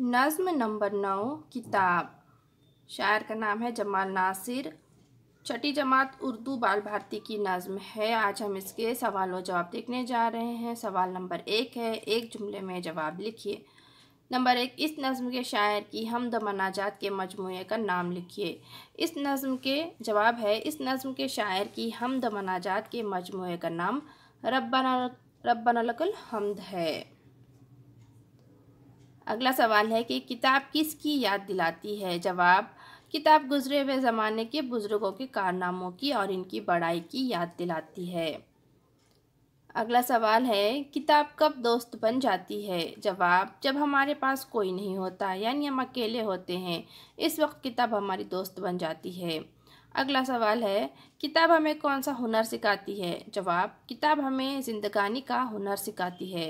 नज़म नंबर नौ किताब शायर का नाम है जमाल नासिर छठी जमात उर्दू बाल भारती की नज़म है आज हम इसके सवाल और जवाब देखने जा रहे हैं सवाल नंबर एक है एक जुमले में जवाब लिखिए नंबर एक इस नज़म के शायर की हमद मनाजात के मजमू का नाम लिखिए इस नज़म के जवाब है इस नज़म के शायर की हमद मनाजात के मजमू का नाम रब्बन रब्बनकल हमद है अगला सवाल है कि किताब किसकी याद दिलाती है जवाब किताब गुजरे हुए ज़माने के बुज़ुर्गों के कारनामों की और इनकी बड़ाई की याद दिलाती है अगला सवाल है किताब कब दोस्त बन जाती है जवाब जब हमारे पास कोई नहीं होता यानी हम अकेले होते हैं इस वक्त किताब हमारी दोस्त बन जाती है अगला सवाल है किताब हमें कौन सा हुनर सिखाती है जवाब किताब हमें जिंदगानी का हुनर सिखाती है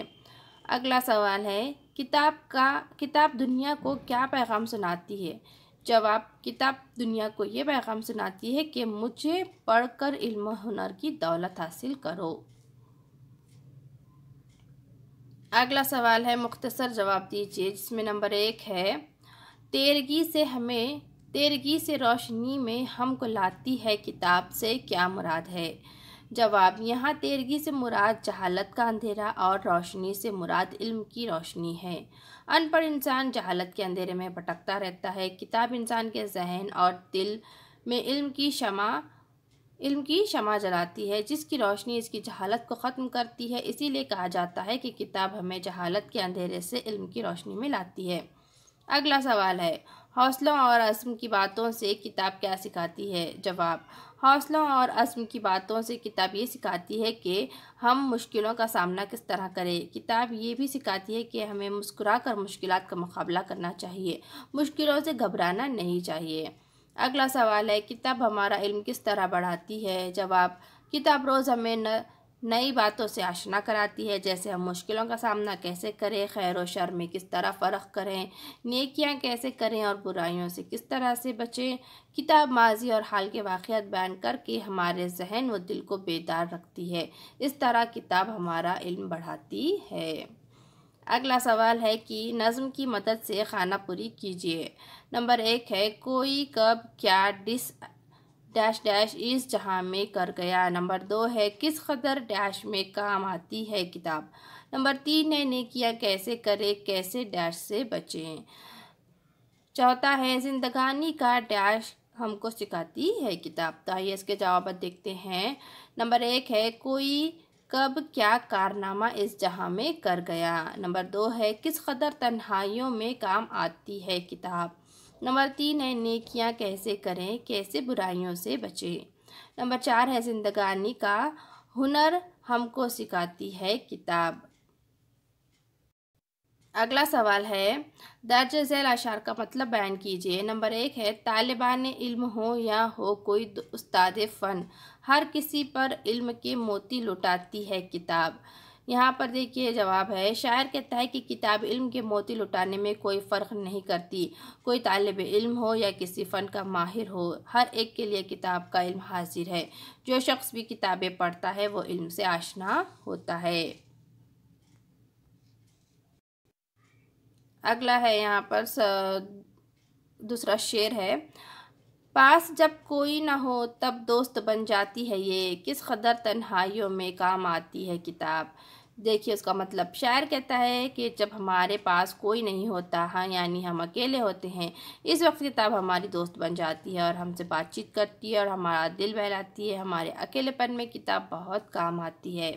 अगला सवाल है किताब का किताब दुनिया को क्या पैगाम सुनाती है जवाब किताब दुनिया को ये पैगाम सुनाती है कि मुझे पढ़कर इल्म हुनर की दौलत हासिल करो अगला सवाल है मुख्तसर जवाब दीजिए जिसमें नंबर एक है तेरगी से हमें तेरगी से रोशनी में हमको लाती है किताब से क्या मुराद है जवाब यहाँ तेरगी से मुराद जहालत का अंधेरा और रोशनी से मुराद इल्म की रोशनी है अनपढ़ इंसान जहालत के अंधेरे में भटकता रहता है किताब इंसान के जहन और दिल में इल्म की शमा इल्म की शमा जलाती है जिसकी रोशनी इसकी जहालत को ख़त्म करती है इसीलिए कहा जाता है कि किताब हमें जहालत के अंधेरे से इल्म की रोशनी में लाती है अगला सवाल है हौसलों और असम की बातों से किताब क्या सिखाती है जवाब हौसलों और अज़म की बातों से किताब ये सिखाती है कि हम मुश्किलों का सामना किस तरह करें किताब ये भी सिखाती है कि हमें मुस्कुरा कर मुश्किल का मुकाबला करना चाहिए मुश्किलों से घबराना नहीं चाहिए अगला सवाल है किताब हमारा इल्म किस तरह बढ़ाती है जवाब किताब रोज़ हमें न नई बातों से आशना कराती है जैसे हम मुश्किलों का सामना कैसे करें खैर और शर में किस तरह फ़र्क करें नेकियां कैसे करें और बुराइयों से किस तरह से बचें किताब माजी और हाल के वाक़ात बयान करके हमारे जहन व दिल को बेदार रखती है इस तरह किताब हमारा इल्म बढ़ाती है अगला सवाल है कि नज़म की मदद से खाना पूरी कीजिए नंबर एक है कोई कब क्या डिस डैश डैश इस जहाँ में कर गया नंबर दो है किस कदर डैश में काम आती है किताब नंबर तीन है ने किया कैसे करे कैसे डैश से बचें चौथा है जिंदगानी का डैश हमको सिखाती है किताब तो आइए इसके जवाब देखते हैं नंबर एक है कोई कब क्या कारनामा इस जहाँ में कर गया नंबर दो है किस कदर तन्हाइयों में काम आती है किताब नंबर तीन है नेकियां कैसे करें कैसे बुराइयों से बचें नंबर चार है जिंदगानी का हुनर हमको सिखाती है किताब अगला सवाल है दर्ज झैल अशार का मतलब बयान कीजिए नंबर एक है तालिबान इल्म हो या हो कोई उस्ताद फ़न हर किसी पर इल्म के मोती लुटाती है किताब यहाँ पर देखिए जवाब है शायर कहता है कि किताब इल्म के मोती लुटाने में कोई फ़र्क नहीं करती कोई तालब इल्म हो या किसी फ़न का माहिर हो हर एक के लिए किताब का इल्म हाजिर है जो शख्स भी किताबें पढ़ता है वो इल्म से आशना होता है अगला है यहाँ पर स, दूसरा शेर है पास जब कोई ना हो तब दोस्त बन जाती है ये किस कदर तन्हाइयों में काम आती है किताब देखिए उसका मतलब शायर कहता है कि जब हमारे पास कोई नहीं होता हाँ यानी हम अकेले होते हैं इस वक्त किताब हमारी दोस्त बन जाती है और हमसे बातचीत करती है और हमारा दिल बहलाती है हमारे अकेलेपन में किताब बहुत काम आती है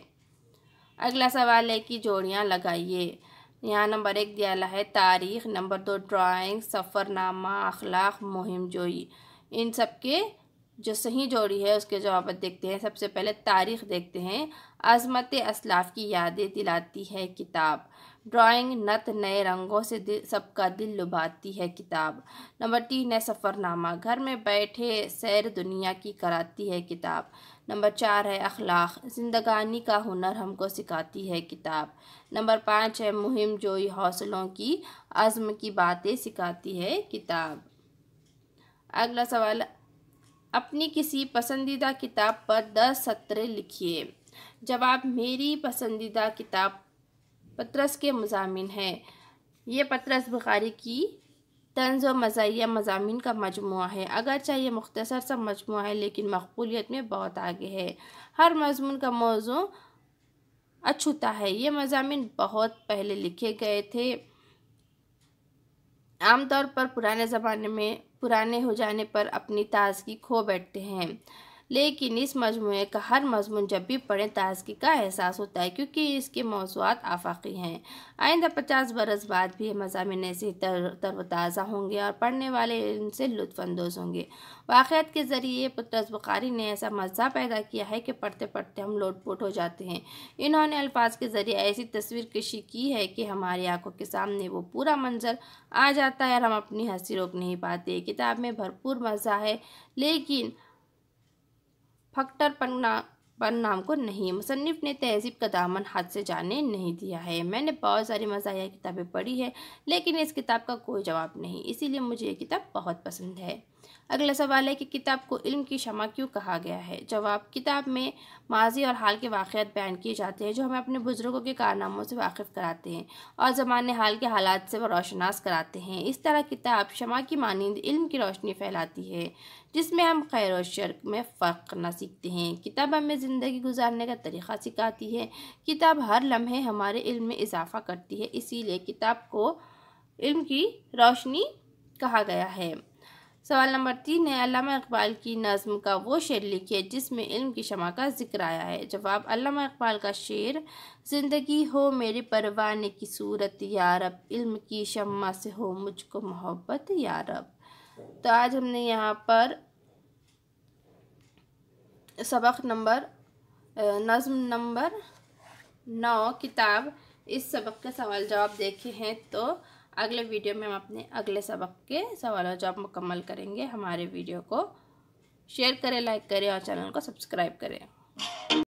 अगला सवाल है कि जोड़ियाँ लगाइए यहाँ नंबर एक दिया है तारीख नंबर दो ड्राइंग सफ़रनामा अखलाक मुहिम जोई इन सब के जो सही जोड़ी है उसके जवाब देखते हैं सबसे पहले तारीख देखते हैं अजमत असलाफ की यादें दिलाती है किताब ड्राइंग नत नए रंगों से दिल, सबका दिल लुभाती है किताब नंबर तीन है सफ़रनामा घर में बैठे सैर दुनिया की कराती है किताब नंबर चार है अखलाक जिंदगानी का हुनर हमको सिखाती है किताब नंबर पाँच है मुहिम जोई हौसलों की आज़म की बातें सिखाती है किताब अगला सवाल अपनी किसी पसंदीदा किताब पर दस सत्रे लिखिए जवाब मेरी पसंदीदा किताब पत्रस के मजामिन है ये पत्रस बुखारी की तंज व मजा मजामी का मजमू है अगरचा ये मुख्तसर सा मजमू है लेकिन मकबूलीत में बहुत आगे है हर मजमून का मौजू अछूता है ये मजामिन बहुत पहले लिखे गए थे आमतौर पर पुराने ज़माने में पुराने हो जाने पर अपनी ताजगी खो बैठते हैं लेकिन इस मजमू का हर मजमून जब भी पढ़ें ताजगी का एहसास होता है क्योंकि इसके मौजूद आफाकी हैं आइंदा पचास बरस बाद भी मजामी ऐसे तरवताज़ा होंगे और पढ़ने वाले इनसे लुफानंदोज होंगे वाक़ात के ज़रिए पुत्रस बुखारी ने ऐसा मज़ा पैदा किया है कि पढ़ते पढ़ते हम लोटपोट हो जाते हैं इन्होंने अल्फाज के ज़रिए ऐसी तस्वीर कशी की है कि हमारी आंखों के सामने वो पूरा मंजर आ जाता है और हम अपनी हंसी रोक नहीं पाते किताब में भरपूर मज़ा है लेकिन फक्टर पन्ना पर नाम को नहीं मुसनफ़ ने तहजीब का दामन हाथ से जाने नहीं दिया है मैंने बहुत सारी मजाया किताबें पढ़ी है लेकिन इस किताब का कोई जवाब नहीं इसीलिए मुझे ये किताब बहुत पसंद है अगला सवाल है कि किताब को इल्म की शमा क्यों कहा गया है जवाब किताब में माजी और हाल के वाक़ात बयान किए जाते हैं जो हमें अपने बुज़ुर्गों के कारनामों से वाकिफ़ कराते हैं और ज़माने हाल के हालात से वह रोशनास कराते हैं इस तरह किताब शमा की मानंद इल्म की रोशनी फैलाती है जिसमें हम खैर और शर्क में फ़र्क करना सीखते हैं किताब हमें ज़िंदगी गुजारने का तरीक़ा सिखाती है किताब हर लम्हे हमारे इल्म में इजाफ़ा करती है इसीलिए किताब को इल्म की रोशनी कहा गया है सवाल नंबर तीन है अलामा इकबाल की नज़म का वो शेर लिखी है जिसमें इल्म की शमा का जिक्र आया है जवाब अलामा इकबाल का शेर ज़िंदगी हो मेरे परवाने की सूरत यारब इल्म की शमा से हो मुझको मोहब्बत यारब तो आज हमने यहाँ पर सबक नंबर नज़म नंबर नौ किताब इस सबक के सवाल जवाब देखे हैं तो अगले वीडियो में हम अपने अगले सबक के सवाल और जवाब मुकम्मल करेंगे हमारे वीडियो को शेयर करें लाइक करें और चैनल को सब्सक्राइब करें